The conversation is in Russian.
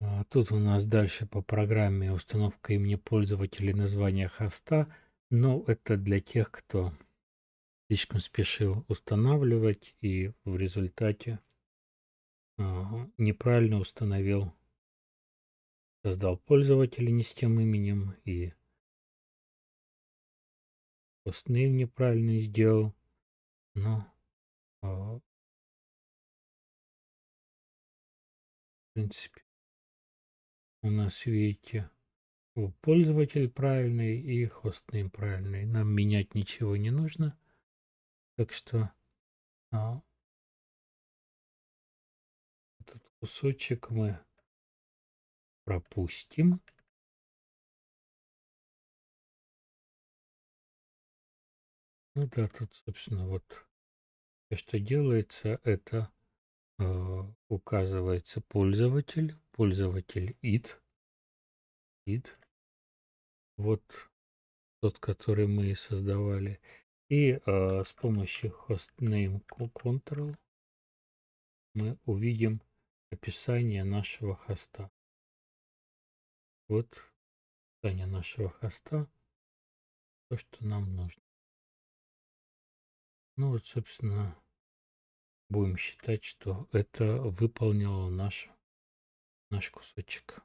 А тут у нас дальше по программе установка имени пользователя и названия хоста. Но ну, это для тех, кто слишком спешил устанавливать и в результате а, неправильно установил, создал пользователя не с тем именем и Постные неправильно сделал. Но... А, в принципе, у нас, видите, пользователь правильный и хостнейм правильный. Нам менять ничего не нужно. Так что а, этот кусочек мы пропустим. Ну да, тут, собственно, вот все, что делается, это э, указывается пользователь, пользователь id, id, вот тот, который мы и создавали, и э, с помощью hostname control мы увидим описание нашего хоста. Вот описание нашего хоста, то, что нам нужно. Ну вот, собственно, будем считать, что это выполнило наш, наш кусочек.